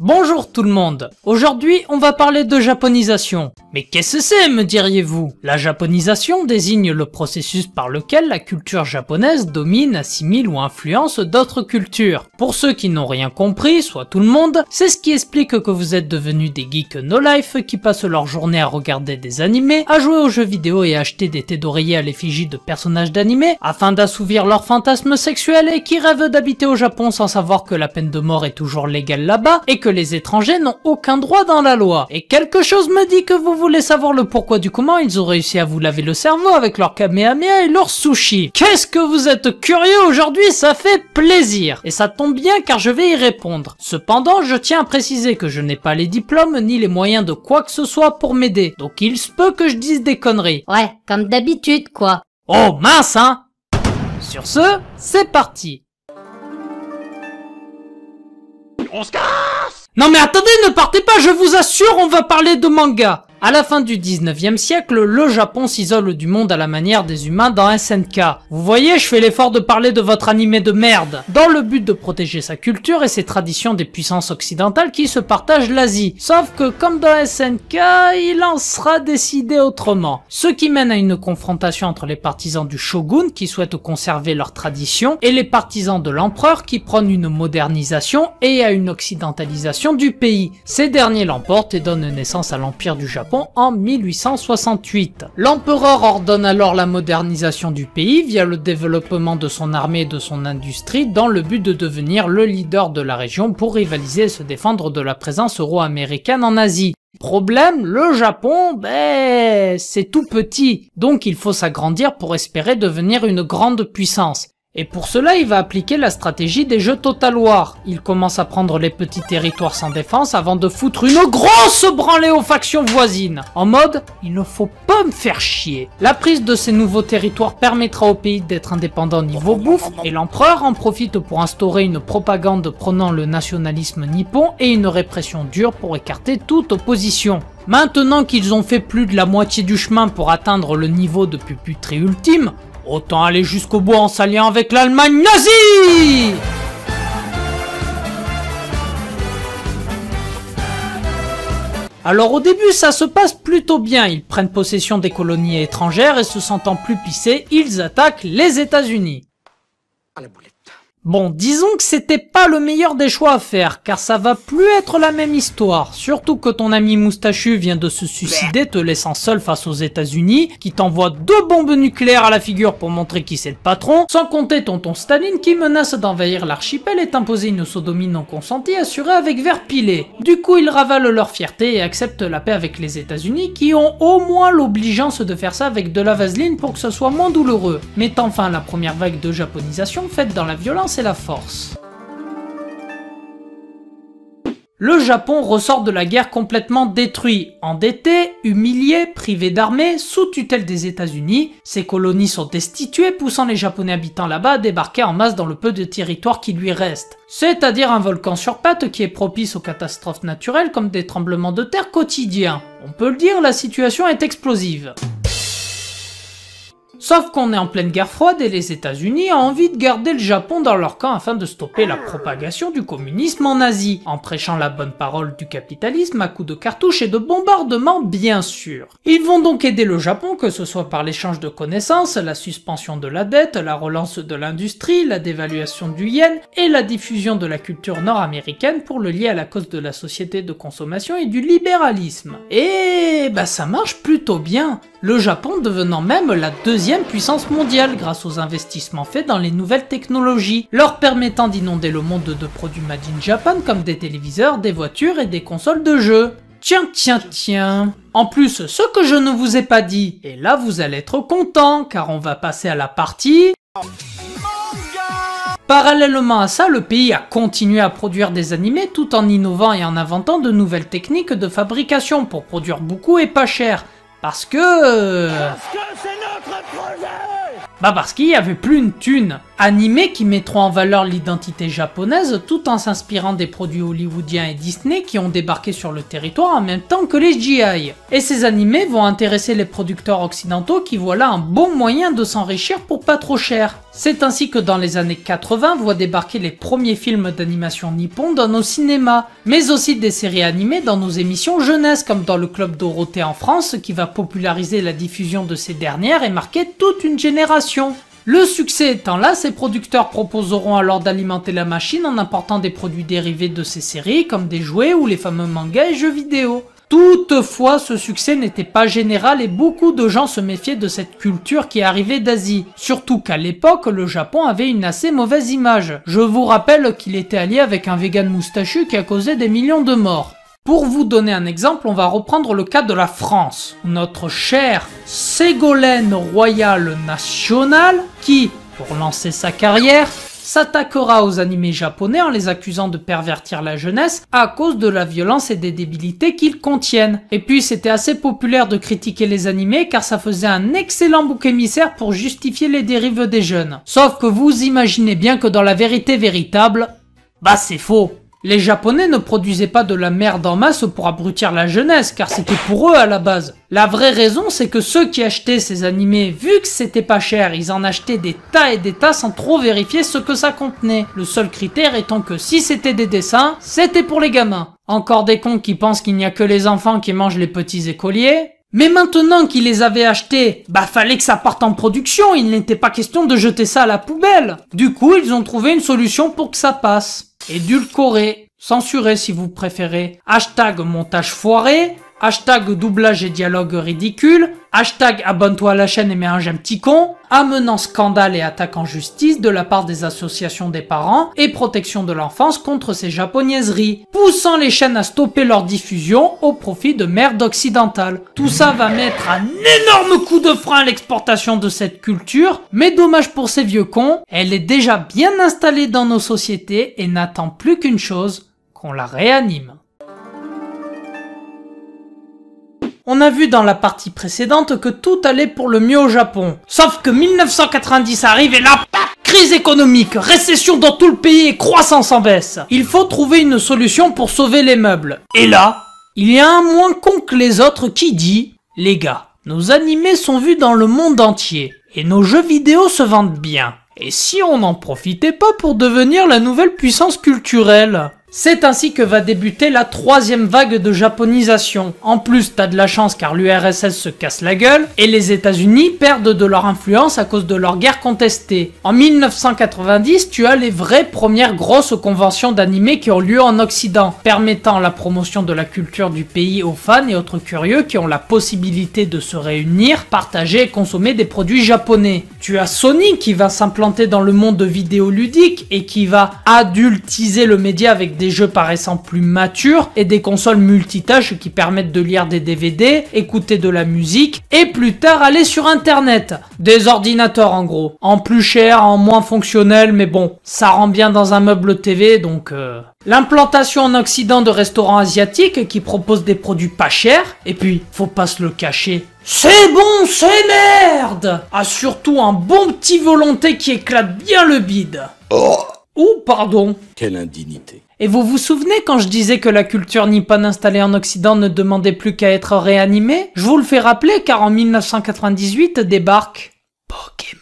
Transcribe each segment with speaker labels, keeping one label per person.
Speaker 1: Bonjour tout le monde Aujourd'hui, on va parler de japonisation. Mais qu'est-ce que c'est, me diriez-vous La japonisation désigne le processus par lequel la culture japonaise domine, assimile ou influence d'autres cultures. Pour ceux qui n'ont rien compris, soit tout le monde, c'est ce qui explique que vous êtes devenus des geeks no life qui passent leur journée à regarder des animés, à jouer aux jeux vidéo et à acheter des têtes d'oreiller à l'effigie de personnages d'animés, afin d'assouvir leurs fantasmes sexuels et qui rêvent d'habiter au Japon sans savoir que la peine de mort est toujours légale là-bas et que les étrangers n'ont aucun droit dans la loi. Et quelque chose me dit que vous voulez savoir le pourquoi du comment ils ont réussi à vous laver le cerveau avec leur kamehameha et leur sushi. Qu'est-ce que vous êtes curieux aujourd'hui, ça fait plaisir. Et ça tombe bien car je vais y répondre. Cependant, je tiens à préciser que je n'ai pas les diplômes ni les moyens de quoi que ce soit pour m'aider. Donc il se peut que je dise des conneries. Ouais, comme d'habitude quoi. Oh mince hein Sur ce, c'est parti on se non mais attendez, ne partez pas, je vous assure, on va parler de manga à la fin du 19e siècle, le Japon s'isole du monde à la manière des humains dans SNK. Vous voyez, je fais l'effort de parler de votre animé de merde, dans le but de protéger sa culture et ses traditions des puissances occidentales qui se partagent l'Asie. Sauf que comme dans SNK, il en sera décidé autrement. Ce qui mène à une confrontation entre les partisans du shogun qui souhaitent conserver leurs traditions et les partisans de l'empereur qui prônent une modernisation et à une occidentalisation du pays. Ces derniers l'emportent et donnent naissance à l'empire du Japon en 1868. L'empereur ordonne alors la modernisation du pays via le développement de son armée et de son industrie dans le but de devenir le leader de la région pour rivaliser et se défendre de la présence euro-américaine en Asie. Problème, le Japon, ben, c'est tout petit, donc il faut s'agrandir pour espérer devenir une grande puissance. Et pour cela, il va appliquer la stratégie des jeux Total War. Il commence à prendre les petits territoires sans défense avant de foutre une grosse branlée aux factions voisines. En mode, il ne faut pas me faire chier. La prise de ces nouveaux territoires permettra au pays d'être indépendant niveau bouffe, et l'empereur en profite pour instaurer une propagande prenant le nationalisme nippon et une répression dure pour écarter toute opposition. Maintenant qu'ils ont fait plus de la moitié du chemin pour atteindre le niveau de puputerie ultime, Autant aller jusqu'au bout en s'alliant avec l'Allemagne nazie Alors au début ça se passe plutôt bien, ils prennent possession des colonies étrangères et se sentant plus pissés, ils attaquent les états unis ah, Bon, disons que c'était pas le meilleur des choix à faire, car ça va plus être la même histoire, surtout que ton ami moustachu vient de se suicider te laissant seul face aux états unis qui t'envoie deux bombes nucléaires à la figure pour montrer qui c'est le patron, sans compter tonton Staline qui menace d'envahir l'archipel et t'imposer une sodomie non consentie assurée avec verre pilé. Du coup, ils ravalent leur fierté et acceptent la paix avec les états unis qui ont au moins l'obligeance de faire ça avec de la vaseline pour que ce soit moins douloureux, mettant fin à la première vague de japonisation faite dans la violence la force. Le Japon ressort de la guerre complètement détruit, endetté, humilié, privé d'armée, sous tutelle des États-Unis. Ses colonies sont destituées, poussant les Japonais habitants là-bas à débarquer en masse dans le peu de territoire qui lui reste. C'est-à-dire un volcan sur pattes qui est propice aux catastrophes naturelles comme des tremblements de terre quotidiens. On peut le dire, la situation est explosive. Sauf qu'on est en pleine guerre froide et les États-Unis ont envie de garder le Japon dans leur camp afin de stopper la propagation du communisme en Asie, en prêchant la bonne parole du capitalisme à coups de cartouches et de bombardements bien sûr. Ils vont donc aider le Japon, que ce soit par l'échange de connaissances, la suspension de la dette, la relance de l'industrie, la dévaluation du yen et la diffusion de la culture nord-américaine pour le lier à la cause de la société de consommation et du libéralisme. Et eh bah ben, ça marche plutôt bien, le Japon devenant même la deuxième puissance mondiale grâce aux investissements faits dans les nouvelles technologies, leur permettant d'inonder le monde de produits made in Japan comme des téléviseurs, des voitures et des consoles de jeux. Tiens, tiens, tiens. En plus, ce que je ne vous ai pas dit, et là vous allez être content car on va passer à la partie... Parallèlement à ça, le pays a continué à produire des animés tout en innovant et en inventant de nouvelles techniques de fabrication pour produire beaucoup et pas cher. Parce que euh, bah parce qu'il y avait plus une thune. Animés qui mettront en valeur l'identité japonaise tout en s'inspirant des produits hollywoodiens et Disney qui ont débarqué sur le territoire en même temps que les GI. Et ces animés vont intéresser les producteurs occidentaux qui voient là un bon moyen de s'enrichir pour pas trop cher. C'est ainsi que dans les années 80 voient débarquer les premiers films d'animation nippon dans nos cinémas, mais aussi des séries animées dans nos émissions jeunesse comme dans le Club Dorothée en France qui va populariser la diffusion de ces dernières et marquer toute une génération. Le succès étant là, ces producteurs proposeront alors d'alimenter la machine en important des produits dérivés de ces séries comme des jouets ou les fameux mangas et jeux vidéo. Toutefois, ce succès n'était pas général et beaucoup de gens se méfiaient de cette culture qui arrivait d'Asie. Surtout qu'à l'époque, le Japon avait une assez mauvaise image. Je vous rappelle qu'il était allié avec un vegan moustachu qui a causé des millions de morts. Pour vous donner un exemple, on va reprendre le cas de la France. Notre chère Ségolène Royal Nationale, qui, pour lancer sa carrière, s'attaquera aux animés japonais en les accusant de pervertir la jeunesse à cause de la violence et des débilités qu'ils contiennent. Et puis c'était assez populaire de critiquer les animés car ça faisait un excellent bouc émissaire pour justifier les dérives des jeunes. Sauf que vous imaginez bien que dans la vérité véritable, bah c'est faux. Les Japonais ne produisaient pas de la merde en masse pour abrutir la jeunesse, car c'était pour eux à la base. La vraie raison, c'est que ceux qui achetaient ces animés, vu que c'était pas cher, ils en achetaient des tas et des tas sans trop vérifier ce que ça contenait. Le seul critère étant que si c'était des dessins, c'était pour les gamins. Encore des cons qui pensent qu'il n'y a que les enfants qui mangent les petits écoliers. Mais maintenant qu'ils les avaient achetés, bah fallait que ça parte en production, il n'était pas question de jeter ça à la poubelle. Du coup, ils ont trouvé une solution pour que ça passe édulcoré, censuré si vous préférez, hashtag montage foiré, hashtag doublage et dialogue ridicule, hashtag abonne-toi à la chaîne et mets un j'aime petit con, amenant scandale et attaque en justice de la part des associations des parents et protection de l'enfance contre ces japonaiseries, poussant les chaînes à stopper leur diffusion au profit de merde occidentale. Tout ça va mettre un énorme coup de frein à l'exportation de cette culture, mais dommage pour ces vieux cons, elle est déjà bien installée dans nos sociétés et n'attend plus qu'une chose, qu'on la réanime. On a vu dans la partie précédente que tout allait pour le mieux au Japon. Sauf que 1990 arrive et là, Crise économique, récession dans tout le pays et croissance en baisse. Il faut trouver une solution pour sauver les meubles. Et là, il y a un moins con que les autres qui dit « Les gars, nos animés sont vus dans le monde entier et nos jeux vidéo se vendent bien. Et si on n'en profitait pas pour devenir la nouvelle puissance culturelle c'est ainsi que va débuter la troisième vague de japonisation. En plus, t'as de la chance car l'URSS se casse la gueule et les États-Unis perdent de leur influence à cause de leur guerre contestée. En 1990, tu as les vraies premières grosses conventions d'animés qui ont lieu en Occident, permettant la promotion de la culture du pays aux fans et autres curieux qui ont la possibilité de se réunir, partager et consommer des produits japonais tu as Sony qui va s'implanter dans le monde vidéoludique et qui va adultiser le média avec des jeux paraissant plus matures et des consoles multitâches qui permettent de lire des DVD, écouter de la musique et plus tard aller sur internet. Des ordinateurs en gros. En plus cher, en moins fonctionnel, mais bon, ça rend bien dans un meuble TV donc... Euh, L'implantation en Occident de restaurants asiatiques qui proposent des produits pas chers, et puis, faut pas se le cacher, c'est bon, c'est merde A surtout un bon petit volonté qui éclate bien le bide. Oh Ou pardon. Quelle indignité. Et vous vous souvenez quand je disais que la culture nippone installée en Occident ne demandait plus qu'à être réanimée Je vous le fais rappeler car en 1998 débarque Pokémon.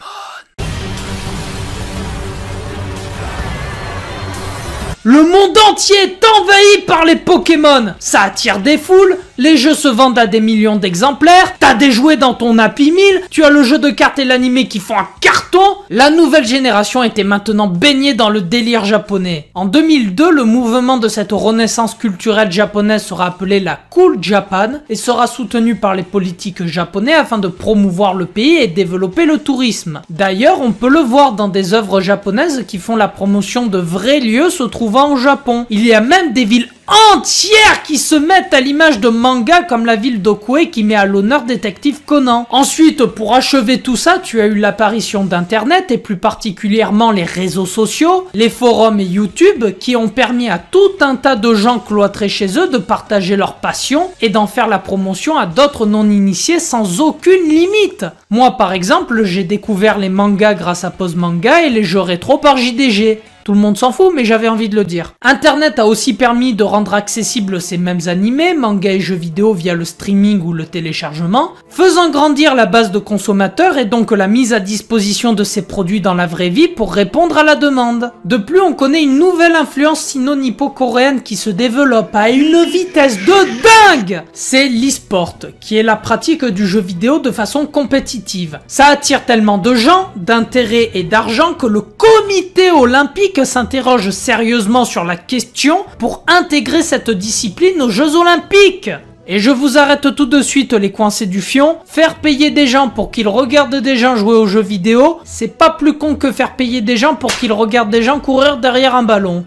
Speaker 1: Le monde entier est envahi par les Pokémon Ça attire des foules, les jeux se vendent à des millions d'exemplaires, t'as des jouets dans ton Happy Meal, tu as le jeu de cartes et l'animé qui font un carton, la nouvelle génération était maintenant baignée dans le délire japonais. En 2002, le mouvement de cette renaissance culturelle japonaise sera appelé la Cool Japan et sera soutenu par les politiques japonais afin de promouvoir le pays et développer le tourisme. D'ailleurs, on peut le voir dans des œuvres japonaises qui font la promotion de vrais lieux se trouvant au Japon. Il y a même des villes ENTIÈRE qui se mettent à l'image de manga comme la ville d'Okwe qui met à l'honneur Détective Conan. Ensuite, pour achever tout ça, tu as eu l'apparition d'Internet et plus particulièrement les réseaux sociaux, les forums et YouTube qui ont permis à tout un tas de gens cloîtrés chez eux de partager leur passion et d'en faire la promotion à d'autres non-initiés sans aucune limite. Moi par exemple, j'ai découvert les mangas grâce à Pose Manga et les jeux rétro par JDG tout le monde s'en fout, mais j'avais envie de le dire. Internet a aussi permis de rendre accessibles ces mêmes animés, mangas et jeux vidéo via le streaming ou le téléchargement, faisant grandir la base de consommateurs et donc la mise à disposition de ces produits dans la vraie vie pour répondre à la demande. De plus, on connaît une nouvelle influence sinonipo-coréenne qui se développe à une vitesse de dingue C'est l'e-sport, qui est la pratique du jeu vidéo de façon compétitive. Ça attire tellement de gens, d'intérêts et d'argent que le comité olympique s'interroge sérieusement sur la question pour intégrer cette discipline aux Jeux olympiques. Et je vous arrête tout de suite les coincés du fion, faire payer des gens pour qu'ils regardent des gens jouer aux jeux vidéo, c'est pas plus con que faire payer des gens pour qu'ils regardent des gens courir derrière un ballon.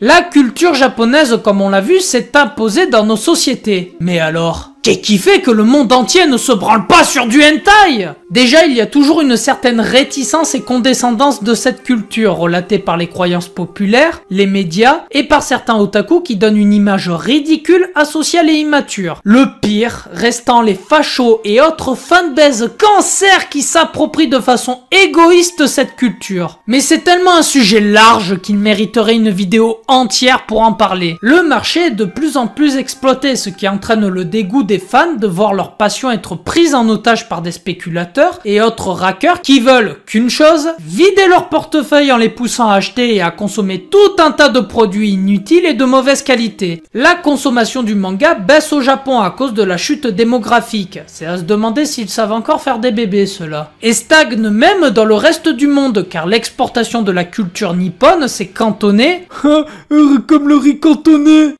Speaker 1: La culture japonaise, comme on l'a vu, s'est imposée dans nos sociétés. Mais alors Qu'est-ce qui fait que le monde entier ne se branle pas sur du hentai Déjà, il y a toujours une certaine réticence et condescendance de cette culture, relatée par les croyances populaires, les médias et par certains otaku qui donnent une image ridicule, asociale et immature. Le pire restant les fachos et autres fanbase cancer qui s'approprient de façon égoïste cette culture. Mais c'est tellement un sujet large qu'il mériterait une vidéo entière pour en parler. Le marché est de plus en plus exploité, ce qui entraîne le dégoût des fans de voir leur passion être prise en otage par des spéculateurs et autres raqueurs qui veulent qu'une chose, vider leur portefeuille en les poussant à acheter et à consommer tout un tas de produits inutiles et de mauvaise qualité. La consommation du manga baisse au Japon à cause de la chute démographique. C'est à se demander s'ils savent encore faire des bébés, cela. Et stagne même dans le reste du monde, car l'exportation de la culture nippone s'est cantonnée comme le riz cantonné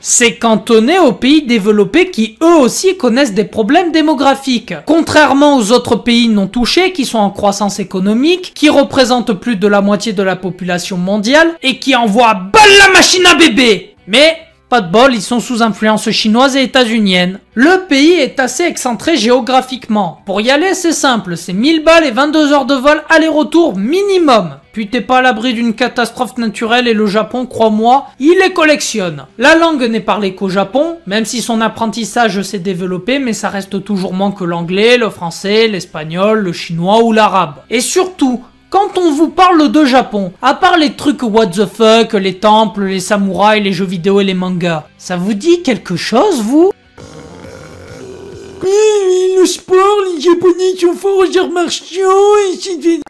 Speaker 1: c'est cantonné aux pays développés qui eux aussi connaissent des problèmes démographiques. Contrairement aux autres pays non touchés qui sont en croissance économique, qui représentent plus de la moitié de la population mondiale et qui envoient balle la machine à bébé Mais pas de bol, ils sont sous influence chinoise et états-unienne. Le pays est assez excentré géographiquement. Pour y aller, c'est simple, c'est 1000 balles et 22 heures de vol aller-retour minimum. Puis t'es pas à l'abri d'une catastrophe naturelle et le Japon, crois-moi, il les collectionne. La langue n'est parlée qu'au Japon, même si son apprentissage s'est développé, mais ça reste toujours moins que l'anglais, le français, l'espagnol, le chinois ou l'arabe. Et surtout, quand on vous parle de Japon, à part les trucs what the fuck, les temples, les samouraïs, les jeux vidéo et les mangas, ça vous dit quelque chose, vous eh, le sport, les japonais qui forts aux arts martiaux, et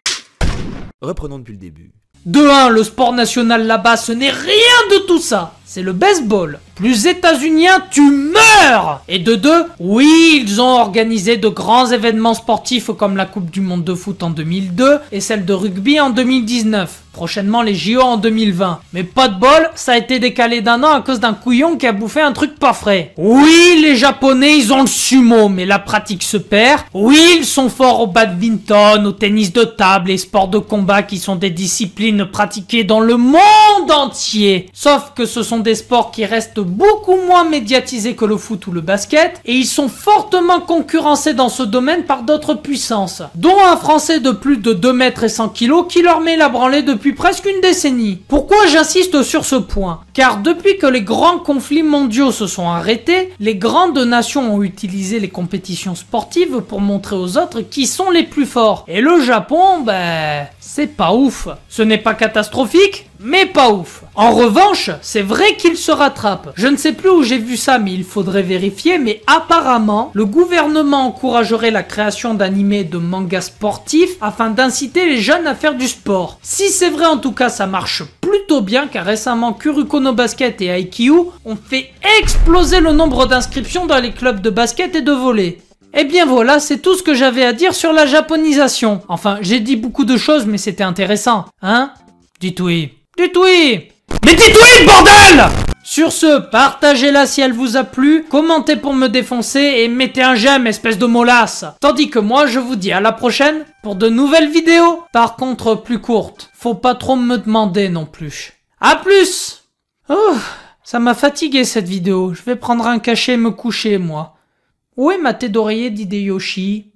Speaker 1: Reprenons depuis le début. De 1, le sport national là-bas, ce n'est rien de tout ça c'est le baseball. Plus états-unien, tu meurs Et de deux, oui, ils ont organisé de grands événements sportifs comme la Coupe du Monde de foot en 2002 et celle de rugby en 2019. Prochainement les JO en 2020. Mais pas de bol, ça a été décalé d'un an à cause d'un couillon qui a bouffé un truc pas frais. Oui, les Japonais, ils ont le sumo, mais la pratique se perd. Oui, ils sont forts au badminton, au tennis de table et sports de combat qui sont des disciplines pratiquées dans le monde entier. Sauf que ce sont des sports qui restent beaucoup moins médiatisés que le foot ou le basket, et ils sont fortement concurrencés dans ce domaine par d'autres puissances, dont un Français de plus de 2 mètres et 100 kilos qui leur met la branlée depuis presque une décennie. Pourquoi j'insiste sur ce point car depuis que les grands conflits mondiaux se sont arrêtés, les grandes nations ont utilisé les compétitions sportives pour montrer aux autres qui sont les plus forts. Et le Japon, ben, c'est pas ouf. Ce n'est pas catastrophique, mais pas ouf. En revanche, c'est vrai qu'il se rattrape. Je ne sais plus où j'ai vu ça, mais il faudrait vérifier, mais apparemment, le gouvernement encouragerait la création d'animés de mangas sportifs afin d'inciter les jeunes à faire du sport. Si c'est vrai en tout cas, ça marche plutôt bien car récemment Kurukono Basket et IQ ont fait exploser le nombre d'inscriptions dans les clubs de basket et de volley. Et eh bien voilà, c'est tout ce que j'avais à dire sur la japonisation. Enfin, j'ai dit beaucoup de choses, mais c'était intéressant. Hein Dites oui. Dites oui Mais dites oui, bordel sur ce, partagez-la si elle vous a plu, commentez pour me défoncer et mettez un j'aime, espèce de molasse. Tandis que moi, je vous dis à la prochaine pour de nouvelles vidéos. Par contre, plus courtes. Faut pas trop me demander non plus. À plus Oh, ça m'a fatigué cette vidéo. Je vais prendre un cachet et me coucher, moi. Où est ma tête d'oreiller Yoshi